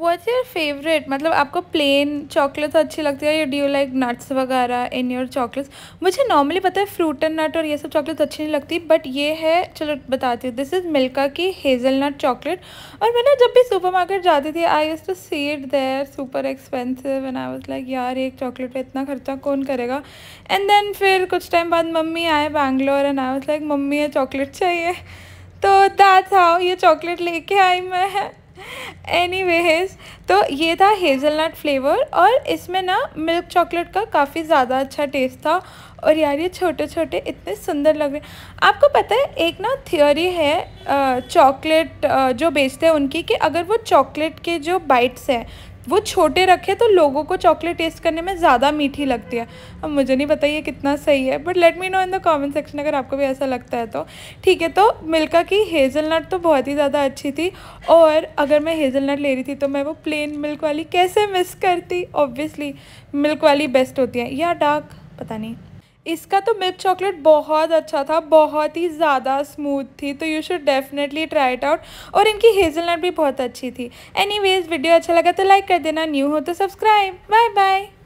what your favourite मतलब आपको plane chocolate अच्छी लगती है या डू लाइक नट्स वगैरह इन योर चॉकलेट्स मुझे नॉर्मली पता है फ्रूट एंड नट और ये सब चॉकलेट्स अच्छी नहीं लगती बट ये है चलो बताती हूँ दिस इज़ मिल्का की हेजल नट चॉकलेट और मैं ना जब भी सुपर मार्केट जाती थी I as to see it there super expensive and I was like यार एक चॉकलेट पर इतना खर्चा कौन करेगा एंड देन फिर कुछ टाइम बाद मम्मी आए Bangalore and I was like mummy ये चॉकलेट चाहिए तो दैट्स हाउ ये चॉकलेट लेके आई मैं वेज तो ये था हेज़लनट फ्लेवर और इसमें ना मिल्क चॉकलेट का काफ़ी ज़्यादा अच्छा टेस्ट था और यार ये छोटे छोटे इतने सुंदर लग रहे आपको पता है एक ना थियोरी है चॉकलेट जो बेचते हैं उनकी कि अगर वो चॉकलेट के जो बाइट्स हैं वो छोटे रखे तो लोगों को चॉकलेट टेस्ट करने में ज़्यादा मीठी लगती है अब मुझे नहीं पता ये कितना सही है but let me know in the comment section अगर आपको भी ऐसा लगता है तो ठीक है तो मिल्का की हेज़ल नट तो बहुत ही ज़्यादा अच्छी थी और अगर मैं हेज़ल नट ले रही थी तो मैं वो प्लेन मिल्क वाली कैसे मिस करती ऑब्वियसली मिल्क वाली बेस्ट होती है या डार्क पता नहीं इसका तो मिल्क चॉकलेट बहुत अच्छा था बहुत ही ज़्यादा स्मूथ थी तो you should definitely try it out और इनकी हेजलनट भी बहुत अच्छी थी एनीवेज वीडियो अच्छा लगा तो लाइक कर देना न्यू हो तो सब्सक्राइब बाय बाय